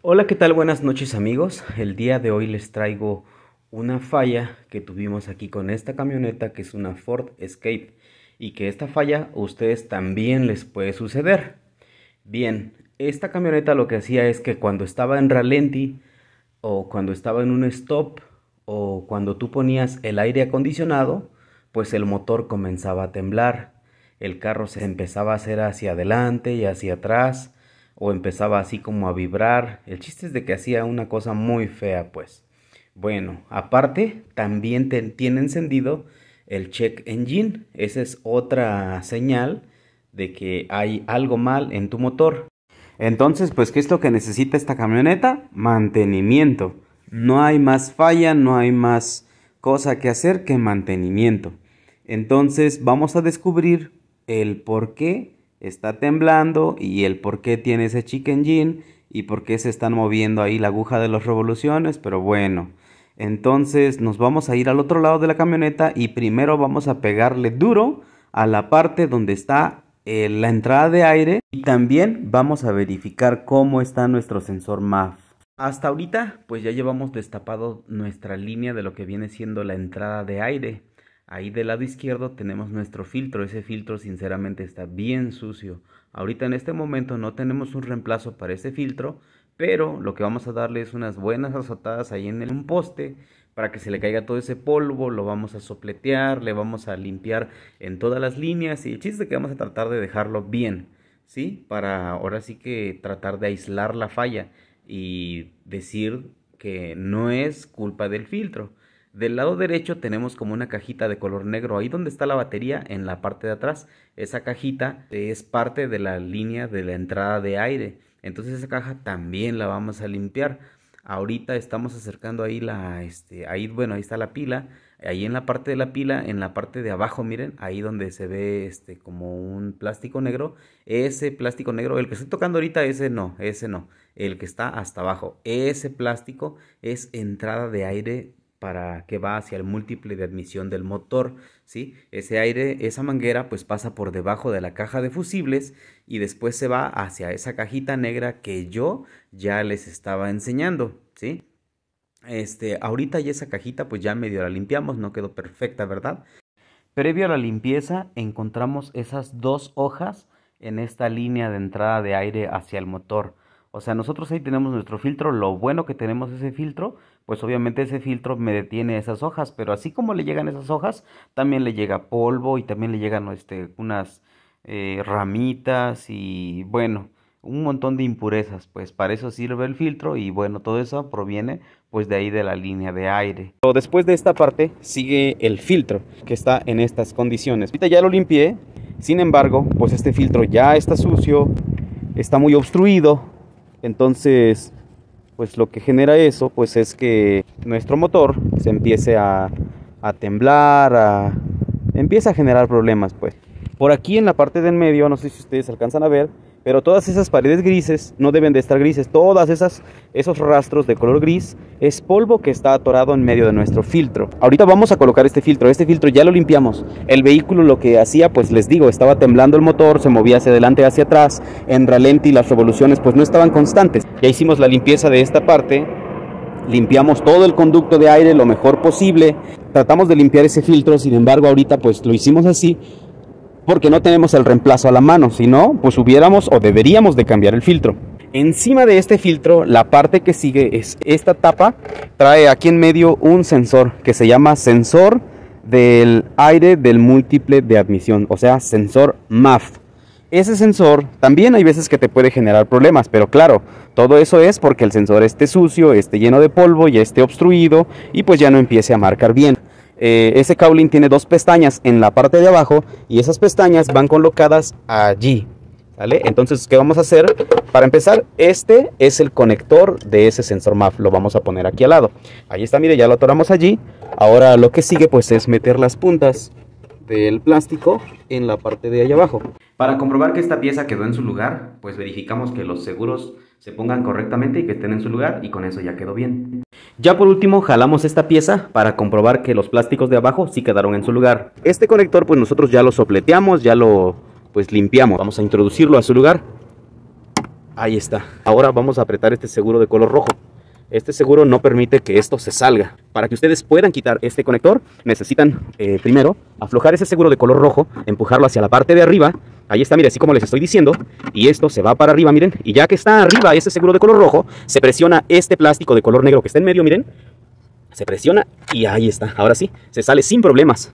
Hola, ¿qué tal? Buenas noches amigos. El día de hoy les traigo una falla que tuvimos aquí con esta camioneta que es una Ford Escape y que esta falla a ustedes también les puede suceder. Bien, esta camioneta lo que hacía es que cuando estaba en ralenti o cuando estaba en un stop o cuando tú ponías el aire acondicionado, pues el motor comenzaba a temblar, el carro se empezaba a hacer hacia adelante y hacia atrás, o empezaba así como a vibrar. El chiste es de que hacía una cosa muy fea, pues. Bueno, aparte, también tiene encendido el check engine. Esa es otra señal de que hay algo mal en tu motor. Entonces, pues, ¿qué es lo que necesita esta camioneta? Mantenimiento. No hay más falla, no hay más cosa que hacer que mantenimiento. Entonces, vamos a descubrir el por qué está temblando y el por qué tiene ese chicken jean y por qué se están moviendo ahí la aguja de las revoluciones, pero bueno. Entonces nos vamos a ir al otro lado de la camioneta y primero vamos a pegarle duro a la parte donde está eh, la entrada de aire y también vamos a verificar cómo está nuestro sensor MAF. Hasta ahorita pues ya llevamos destapado nuestra línea de lo que viene siendo la entrada de aire. Ahí del lado izquierdo tenemos nuestro filtro. Ese filtro sinceramente está bien sucio. Ahorita en este momento no tenemos un reemplazo para ese filtro. Pero lo que vamos a darle es unas buenas azotadas ahí en un poste para que se le caiga todo ese polvo, lo vamos a sopletear, le vamos a limpiar en todas las líneas y el chiste es que vamos a tratar de dejarlo bien, ¿sí? Para ahora sí que tratar de aislar la falla y decir que no es culpa del filtro. Del lado derecho tenemos como una cajita de color negro, ahí donde está la batería en la parte de atrás. Esa cajita es parte de la línea de la entrada de aire, entonces esa caja también la vamos a limpiar. Ahorita estamos acercando ahí la, este, ahí bueno, ahí está la pila, ahí en la parte de la pila, en la parte de abajo, miren, ahí donde se ve este como un plástico negro, ese plástico negro, el que estoy tocando ahorita, ese no, ese no, el que está hasta abajo, ese plástico es entrada de aire para que va hacia el múltiple de admisión del motor, ¿sí? Ese aire, esa manguera pues pasa por debajo de la caja de fusibles y después se va hacia esa cajita negra que yo ya les estaba enseñando, ¿sí? Este, ahorita ya esa cajita pues ya medio la limpiamos, no quedó perfecta, ¿verdad? Previo a la limpieza encontramos esas dos hojas en esta línea de entrada de aire hacia el motor. O sea, nosotros ahí tenemos nuestro filtro, lo bueno que tenemos ese filtro pues obviamente ese filtro me detiene esas hojas, pero así como le llegan esas hojas, también le llega polvo y también le llegan este, unas eh, ramitas y bueno, un montón de impurezas, pues para eso sirve el filtro y bueno, todo eso proviene pues de ahí de la línea de aire. Después de esta parte sigue el filtro que está en estas condiciones. Ahorita ya lo limpié, sin embargo, pues este filtro ya está sucio, está muy obstruido, entonces pues lo que genera eso pues es que nuestro motor se empiece a, temblar, a, empieza a generar problemas pues. Por aquí en la parte del medio, no sé si ustedes alcanzan a ver, pero todas esas paredes grises no deben de estar grises. Todas esas esos rastros de color gris es polvo que está atorado en medio de nuestro filtro. Ahorita vamos a colocar este filtro. Este filtro ya lo limpiamos. El vehículo lo que hacía, pues les digo, estaba temblando el motor, se movía hacia adelante, hacia atrás, en ralenti las revoluciones pues no estaban constantes. Ya hicimos la limpieza de esta parte. Limpiamos todo el conducto de aire lo mejor posible. Tratamos de limpiar ese filtro, sin embargo, ahorita pues lo hicimos así porque no tenemos el reemplazo a la mano, si no, pues hubiéramos o deberíamos de cambiar el filtro. Encima de este filtro, la parte que sigue es esta tapa, trae aquí en medio un sensor que se llama sensor del aire del múltiple de admisión, o sea, sensor MAF. Ese sensor también hay veces que te puede generar problemas, pero claro, todo eso es porque el sensor esté sucio, esté lleno de polvo, ya esté obstruido y pues ya no empiece a marcar bien. Eh, ese cowling tiene dos pestañas en la parte de abajo y esas pestañas van colocadas allí. Entonces, ¿qué vamos a hacer? Para empezar, este es el conector de ese sensor MAF. Lo vamos a poner aquí al lado. Ahí está, mire, ya lo atoramos allí. Ahora lo que sigue pues es meter las puntas del plástico en la parte de allá abajo. Para comprobar que esta pieza quedó en su lugar, pues verificamos que los seguros se pongan correctamente y que estén en su lugar y con eso ya quedó bien. Ya por último jalamos esta pieza para comprobar que los plásticos de abajo sí quedaron en su lugar. Este conector pues nosotros ya lo sopleteamos, ya lo pues limpiamos. Vamos a introducirlo a su lugar. Ahí está. Ahora vamos a apretar este seguro de color rojo. Este seguro no permite que esto se salga. Para que ustedes puedan quitar este conector necesitan eh, primero aflojar ese seguro de color rojo, empujarlo hacia la parte de arriba Ahí está, mire, así como les estoy diciendo. Y esto se va para arriba, miren. Y ya que está arriba ese seguro de color rojo, se presiona este plástico de color negro que está en medio, miren. Se presiona y ahí está. Ahora sí, se sale sin problemas.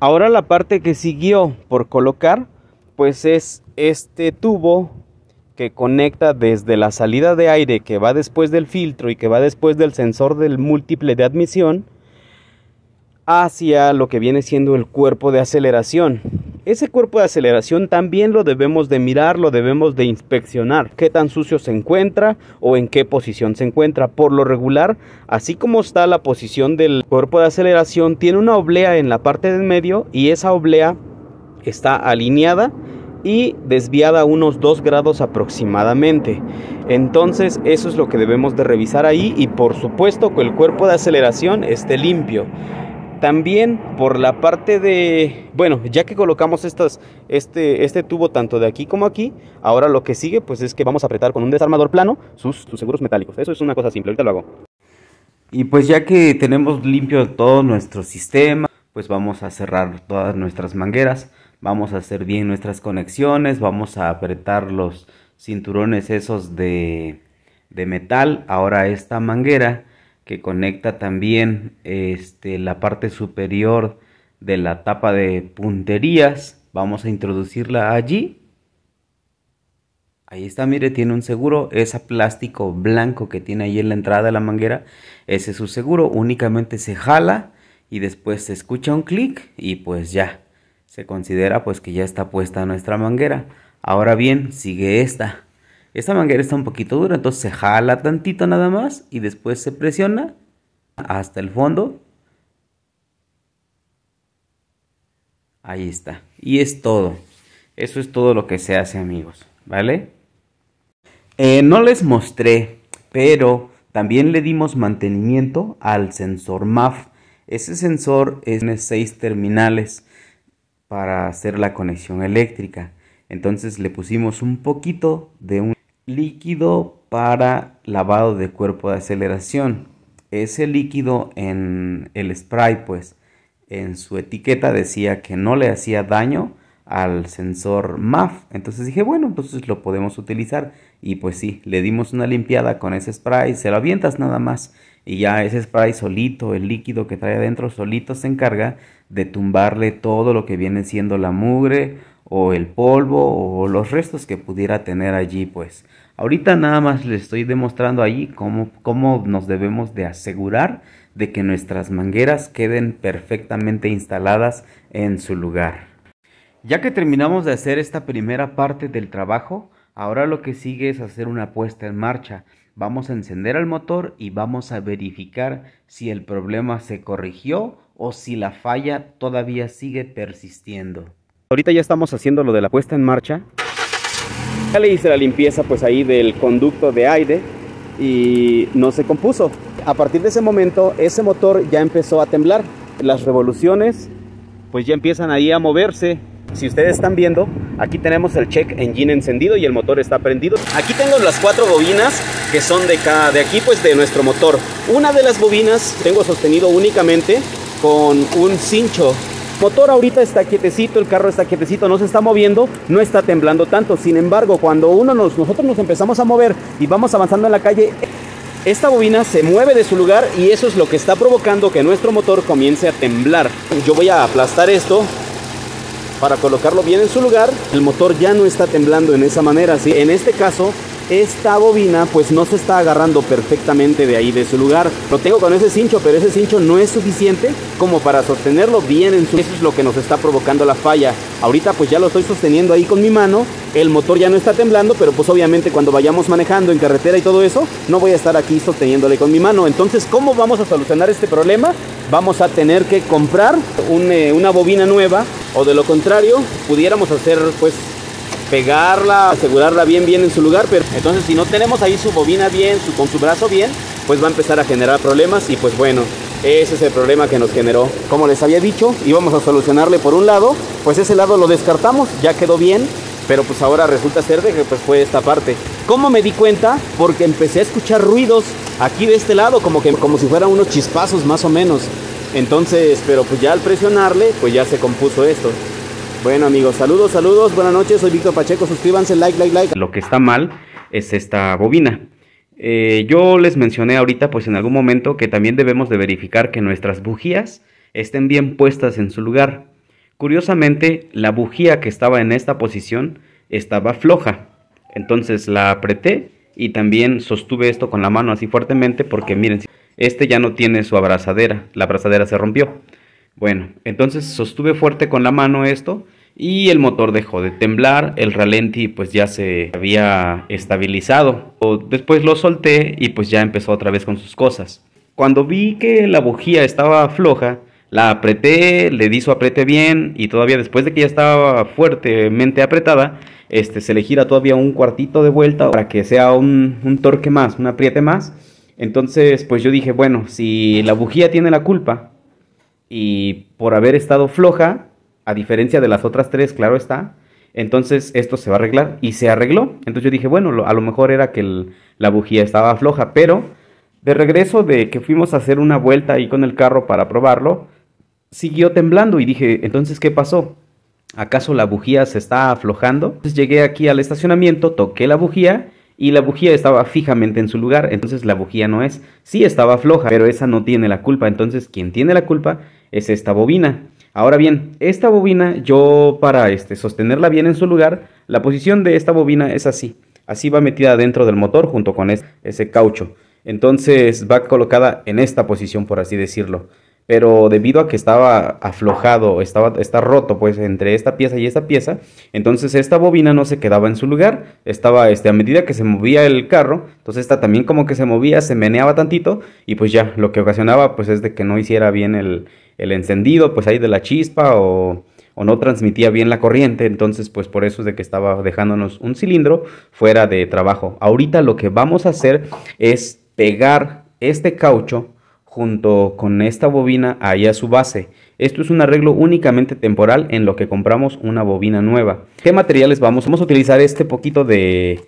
Ahora la parte que siguió por colocar, pues es este tubo que conecta desde la salida de aire que va después del filtro y que va después del sensor del múltiple de admisión hacia lo que viene siendo el cuerpo de aceleración ese cuerpo de aceleración también lo debemos de mirar, lo debemos de inspeccionar, qué tan sucio se encuentra o en qué posición se encuentra. Por lo regular, así como está la posición del cuerpo de aceleración, tiene una oblea en la parte del medio y esa oblea está alineada y desviada unos 2 grados aproximadamente. Entonces eso es lo que debemos de revisar ahí y por supuesto que el cuerpo de aceleración esté limpio. También por la parte de, bueno, ya que colocamos estas, este, este tubo tanto de aquí como aquí, ahora lo que sigue pues es que vamos a apretar con un desarmador plano sus, seguros metálicos. Eso es una cosa simple, ahorita lo hago. Y pues ya que tenemos limpio todo nuestro sistema, pues vamos a cerrar todas nuestras mangueras, vamos a hacer bien nuestras conexiones, vamos a apretar los cinturones esos de, de metal, ahora esta manguera que conecta también este, la parte superior de la tapa de punterías. Vamos a introducirla allí. Ahí está, mire, tiene un seguro. Ese plástico blanco que tiene ahí en la entrada de la manguera, ese es su seguro. Únicamente se jala y después se escucha un clic y pues ya. Se considera pues que ya está puesta nuestra manguera. Ahora bien, sigue esta. Esta manguera está un poquito dura, entonces se jala tantito nada más y después se presiona hasta el fondo. Ahí está. Y es todo. Eso es todo lo que se hace amigos, ¿vale? Eh, no les mostré, pero también le dimos mantenimiento al sensor MAF. Ese sensor es seis terminales para hacer la conexión eléctrica. Entonces le pusimos un poquito de un líquido para lavado de cuerpo de aceleración. Ese líquido en el spray, pues, en su etiqueta decía que no le hacía daño al sensor MAF. Entonces dije, bueno, entonces pues, lo podemos utilizar. Y pues sí, le dimos una limpiada con ese spray, se lo avientas nada más. Y ya ese spray solito, el líquido que trae adentro, solito se encarga de tumbarle todo lo que viene siendo la mugre o el polvo o los restos que pudiera tener allí pues ahorita nada más les estoy demostrando allí cómo, cómo nos debemos de asegurar de que nuestras mangueras queden perfectamente instaladas en su lugar ya que terminamos de hacer esta primera parte del trabajo ahora lo que sigue es hacer una puesta en marcha vamos a encender el motor y vamos a verificar si el problema se corrigió o si la falla todavía sigue persistiendo Ahorita ya estamos haciendo lo de la puesta en marcha. Ya le hice la limpieza pues ahí del conducto de aire y no se compuso. A partir de ese momento ese motor ya empezó a temblar. Las revoluciones pues ya empiezan ahí a moverse. Si ustedes están viendo, aquí tenemos el check engine encendido y el motor está prendido. Aquí tengo las cuatro bobinas que son de cada, de aquí pues de nuestro motor. Una de las bobinas tengo sostenido únicamente con un cincho motor ahorita está quietecito, el carro está quietecito, no se está moviendo, no está temblando tanto. Sin embargo, cuando uno nos, nosotros nos empezamos a mover y vamos avanzando en la calle, esta bobina se mueve de su lugar y eso es lo que está provocando que nuestro motor comience a temblar. Yo voy a aplastar esto para colocarlo bien en su lugar. El motor ya no está temblando en esa manera, ¿sí? En este caso, esta bobina pues no se está agarrando perfectamente de ahí de su lugar. Lo tengo con ese cincho, pero ese cincho no es suficiente como para sostenerlo bien en su... Eso es lo que nos está provocando la falla. Ahorita pues ya lo estoy sosteniendo ahí con mi mano, el motor ya no está temblando, pero pues obviamente cuando vayamos manejando en carretera y todo eso, no voy a estar aquí sosteniéndole con mi mano. Entonces, ¿cómo vamos a solucionar este problema? Vamos a tener que comprar eh, una bobina nueva o de lo contrario, pudiéramos hacer pues pegarla, asegurarla bien, bien en su lugar. Pero entonces si no tenemos ahí su bobina bien, su, con su brazo bien, pues va a empezar a generar problemas y pues bueno, ese es el problema que nos generó. Como les había dicho, íbamos a solucionarle por un lado, pues ese lado lo descartamos, ya quedó bien, pero pues ahora resulta ser de que pues fue esta parte. ¿Cómo me di cuenta? Porque empecé a escuchar ruidos aquí de este lado, como que como si fueran unos chispazos más o menos. Entonces, pero pues ya al presionarle, pues ya se compuso esto. Bueno amigos, saludos, saludos, buenas noches, soy Víctor Pacheco, suscríbanse, like, like, like. Lo que está mal es esta bobina. Eh, yo les mencioné ahorita, pues en algún momento, que también debemos de verificar que nuestras bujías estén bien puestas en su lugar. Curiosamente, la bujía que estaba en esta posición estaba floja. Entonces la apreté y también sostuve esto con la mano así fuertemente porque miren, este ya no tiene su abrazadera, la abrazadera se rompió. Bueno, entonces sostuve fuerte con la mano esto y el motor dejó de temblar, el ralenti pues ya se había estabilizado. Después lo solté y pues ya empezó otra vez con sus cosas. Cuando vi que la bujía estaba floja, la apreté, le di su apriete bien y todavía después de que ya estaba fuertemente apretada, este, se le gira todavía un cuartito de vuelta para que sea un torque más, un apriete más. Entonces pues yo dije, bueno, si la bujía tiene la culpa, y por haber estado floja, a diferencia de las otras tres, claro está, entonces esto se va a arreglar y se arregló. Entonces yo dije, bueno, a lo mejor era que la bujía estaba floja, pero de regreso de que fuimos a hacer una vuelta ahí con el carro para probarlo, siguió temblando y dije, entonces ¿qué pasó? ¿Acaso la bujía se está aflojando? Entonces llegué aquí al estacionamiento, toqué la bujía y la bujía estaba fijamente en su lugar, entonces la bujía no es. Sí estaba floja, pero esa no tiene la culpa, entonces quien tiene la culpa es esta bobina. Ahora bien, esta bobina yo para este, sostenerla bien en su lugar, la posición de esta bobina es así. Así va metida dentro del motor junto con ese caucho. Entonces va colocada en esta posición, por así decirlo. Pero debido a que estaba aflojado, estaba, está roto pues entre esta pieza y esta pieza, entonces esta bobina no se quedaba en su lugar. Estaba este, a medida que se movía el carro, entonces esta también como que se movía, se meneaba tantito y pues ya, lo que ocasionaba pues es de que no hiciera bien el, el encendido, pues ahí de la chispa o, no transmitía bien la corriente, entonces pues por eso es de que estaba dejándonos un cilindro fuera de trabajo. Ahorita lo que vamos a hacer es pegar este caucho junto con esta bobina ahí a su base. Esto es un arreglo únicamente temporal en lo que compramos una bobina nueva. ¿Qué materiales vamos? Vamos a utilizar este poquito de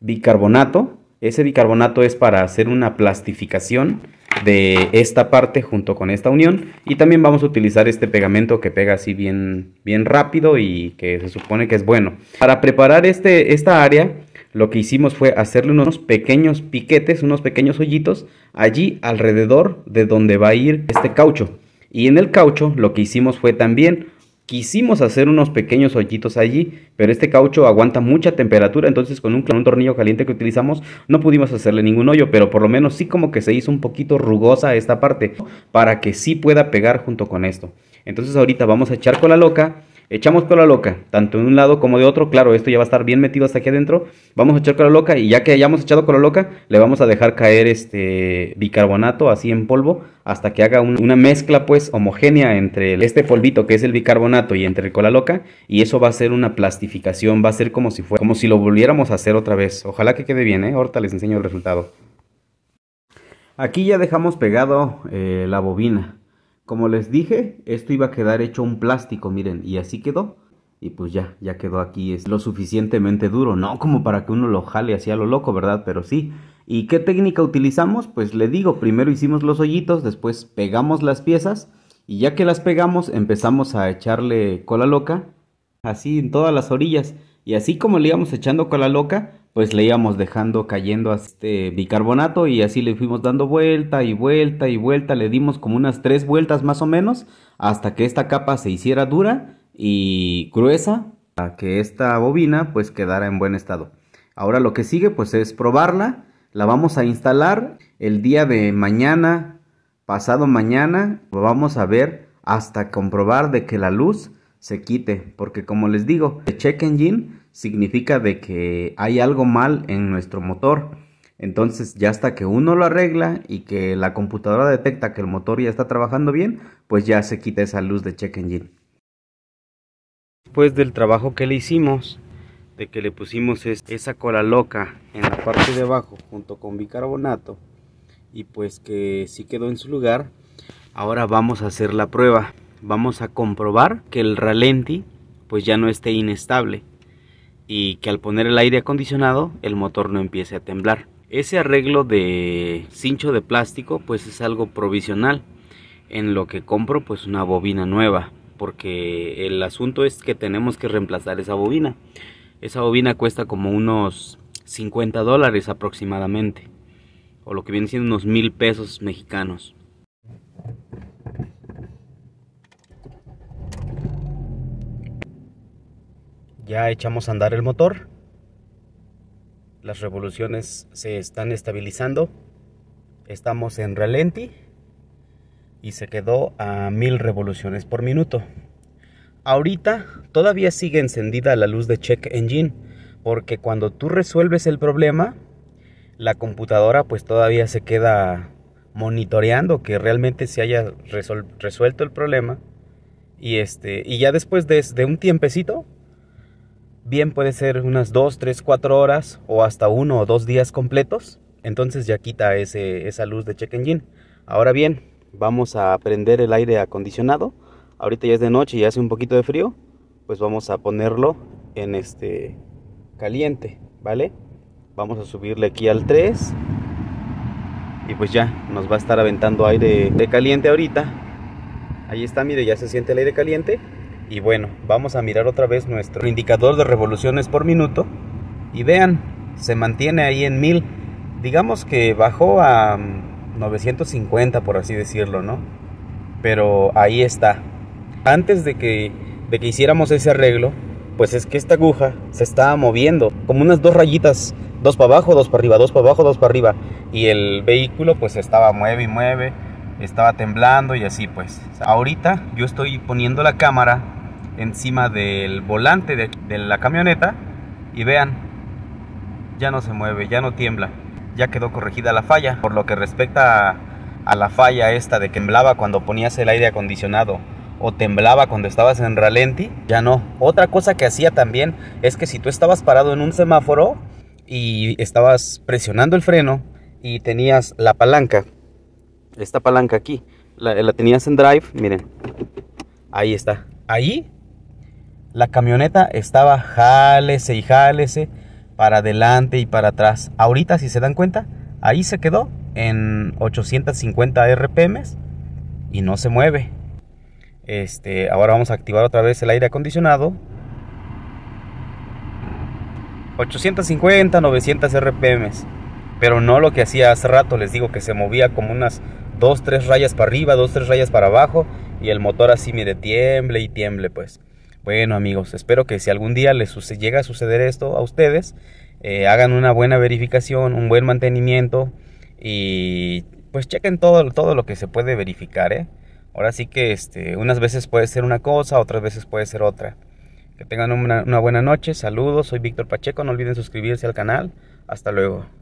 bicarbonato. Ese bicarbonato es para hacer una plastificación de esta parte junto con esta unión y también vamos a utilizar este pegamento que pega así bien, bien rápido y que se supone que es bueno. Para preparar este, esta área lo que hicimos fue hacerle unos pequeños piquetes, unos pequeños hoyitos allí alrededor de donde va a ir este caucho. Y en el caucho lo que hicimos fue también Quisimos hacer unos pequeños hoyitos allí, pero este caucho aguanta mucha temperatura, entonces con un, tornillo caliente que utilizamos no pudimos hacerle ningún hoyo, pero por lo menos sí como que se hizo un poquito rugosa esta parte para que sí pueda pegar junto con esto. Entonces ahorita vamos a echar con la loca Echamos cola loca, tanto de un lado como de otro. Claro, esto ya va a estar bien metido hasta aquí adentro. Vamos a echar cola loca y ya que hayamos echado cola loca, le vamos a dejar caer este bicarbonato así en polvo hasta que haga una mezcla pues homogénea entre este polvito que es el bicarbonato y entre el cola loca y eso va a ser una plastificación, va a ser como si como si lo volviéramos a hacer otra vez. Ojalá que quede bien, ¿eh? Ahorita les enseño el resultado. Aquí ya dejamos pegado eh, la bobina. Como les dije, esto iba a quedar hecho un plástico, miren, y así quedó. Y pues ya, ya quedó aquí, es lo suficientemente duro, no como para que uno lo jale así a lo loco, ¿verdad? Pero sí. ¿Y qué técnica utilizamos? Pues le digo, primero hicimos los hoyitos, después pegamos las piezas y ya que las pegamos empezamos a echarle cola loca, así en todas las orillas. Y así como le íbamos echando cola loca, pues le íbamos dejando cayendo a este bicarbonato y así le fuimos dando vuelta y vuelta y vuelta, le dimos como unas tres vueltas más o menos hasta que esta capa se hiciera dura y gruesa para que esta bobina pues quedara en buen estado. Ahora lo que sigue pues es probarla, la vamos a instalar el día de mañana, pasado mañana, vamos a ver hasta comprobar de que la luz se quite, porque como les digo, el check engine significa de que hay algo mal en nuestro motor. Entonces ya hasta que uno lo arregla y que la computadora detecta que el motor ya está trabajando bien, pues ya se quita esa luz de check engine. Después del trabajo que le hicimos, de que le pusimos esa cola loca en la parte de abajo junto con bicarbonato y pues que sí quedó en su lugar, ahora vamos a hacer la prueba. Vamos a comprobar que el ralenti pues ya no esté inestable y que al poner el aire acondicionado el motor no empiece a temblar. Ese arreglo de cincho de plástico pues es algo provisional en lo que compro pues una bobina nueva porque el asunto es que tenemos que reemplazar esa bobina. Esa bobina cuesta como unos 50 dólares aproximadamente o lo que viene siendo unos mil pesos mexicanos. Ya echamos a andar el motor. Las revoluciones se están estabilizando. Estamos en ralenti y se quedó a mil revoluciones por minuto. Ahorita todavía sigue encendida la luz de check engine porque cuando tú resuelves el problema la computadora pues todavía se queda monitoreando que realmente se haya resuelto el problema y este y ya después de un tiempecito bien puede ser unas 2, 3, 4 horas o hasta uno o dos días completos. Entonces ya quita esa luz de check engine. Ahora bien, vamos a prender el aire acondicionado. Ahorita ya es de noche y hace un poquito de frío. Pues vamos a ponerlo en este caliente, ¿vale? Vamos a subirle aquí al 3. Y pues ya, nos va a estar aventando aire de caliente ahorita. Ahí está, mire, ya se siente el aire caliente. Y bueno, vamos a mirar otra vez nuestro indicador de revoluciones por minuto. Y vean, se mantiene ahí en mil... Digamos que bajó a 950, mm, por así decirlo, ¿no? Pero ahí está. Antes de que, de que hiciéramos ese arreglo, pues es que esta aguja se estaba moviendo como unas dos rayitas, dos para abajo, dos para arriba, dos para abajo, dos para arriba. Y el vehículo pues estaba mueve y mueve, estaba temblando y así pues. Ahorita yo estoy poniendo la cámara encima del volante de, la camioneta y vean, ya no se mueve, ya no tiembla, ya quedó corregida la falla. Por lo que respecta a, la falla esta de que temblaba cuando ponías el aire acondicionado o temblaba cuando estabas en ralenti, ya no. Otra cosa que hacía también es que si tú estabas parado en un semáforo y estabas presionando el freno y tenías la palanca, esta palanca aquí, la, la tenías en drive, miren, ahí está. Ahí la camioneta estaba jálese y jálese para adelante y para atrás. Ahorita, si se dan cuenta, ahí se quedó en 850 RPM y no se mueve. Este, ahora vamos a activar otra vez el aire acondicionado. 850, 900 RPM. Pero no lo que hacía hace rato, les digo que se movía como unas 2, 3 rayas para arriba, 2, 3 rayas para abajo y el motor así mire tiemble y tiemble pues. Bueno amigos, espero que si algún día les llega a suceder esto a ustedes, eh, hagan una buena verificación, un buen mantenimiento y pues chequen todo, todo lo que se puede verificar. ¿eh? Ahora sí que este, unas veces puede ser una cosa, otras veces puede ser otra. Que tengan una, una buena noche, saludos, soy Víctor Pacheco, no olviden suscribirse al canal, hasta luego.